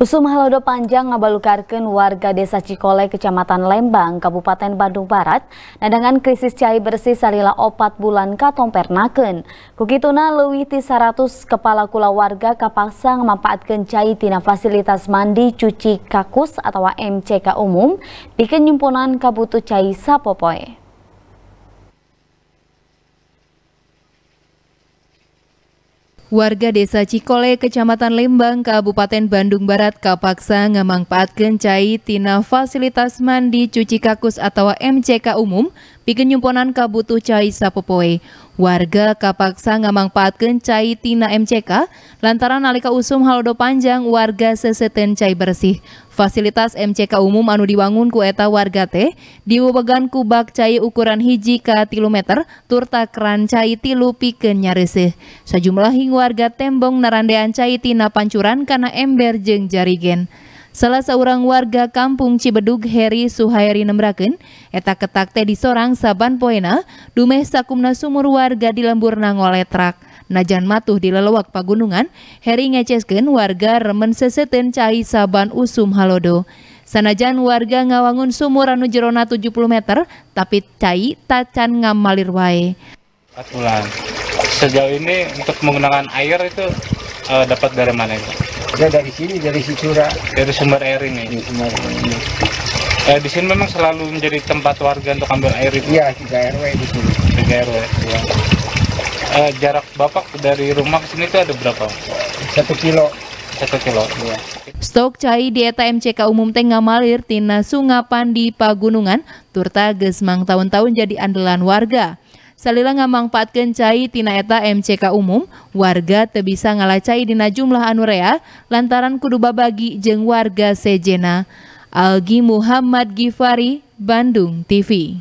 Pesum Halodo Panjang ngabalukarkan warga desa Cikole, Kecamatan Lembang, Kabupaten Bandung Barat, nadangan krisis cair bersih salila opat bulan katompernaken. Kukituna lewi ti 100 kepala kula warga kapaksa ngemampatkan cai tina fasilitas mandi cuci kakus atau MCK umum, bikin nyimpunan kabutu cai sapopoe. Warga desa Cikole, Kecamatan Lembang, Kabupaten Bandung Barat, kapaksa ngamangpaatkan cai tina fasilitas mandi cuci kakus atau MCK umum nyimponan kabutuh cai sapopoe. Warga kapaksa ngamangpaatkeun cai tina MCK lantaran nalika usum halodo panjang warga seseten cai bersih. Fasilitas MCK umum anu diwangun ku eta warga teh diubegan ku bak cai ukuran hiji ka kilometer meter turta keran cai tilu pikeun nyareuseuh. Sajumlah hing warga tembong narandean cai tina pancuran karena ember jeung jarigen. Salah seorang warga kampung Cibedug Heri Suhairi Nemraken, eta ketak teh disorang saban poena, dumeh sakumna sumur warga di lembur nangole trak. Najan matuh di lelewak pagunungan, Heri ngecesken warga remen seseten cai saban usum halodo. Sanajan warga ngawangun sumur anu jerona 70 meter, tapi cai tacan ngamalir wae. sejauh ini untuk menggunakan air itu uh, dapat dari mana itu? Ya dari sini, dari Sicura. Dari sumber air ini? Dari iya, sumber air ini. Eh, di sini memang selalu menjadi tempat warga untuk ambil air itu? Iya, 3 RW di sini. 3 RW? Ya. Eh, jarak Bapak dari rumah ke sini itu ada berapa? Satu kilo. Satu kilo? Iya. Stok cai di ATM MCK Umum Tengah Malir Tina Sungapan di Pagunungan, Turta Gesmang tahun-tahun jadi andalan warga salila ngamangfaatkeun cai tina eta MCK umum warga teu bisa ngalacai dina jumlah anu lantaran kudu babagi jeung warga sejena Algi Muhammad Gifari Bandung TV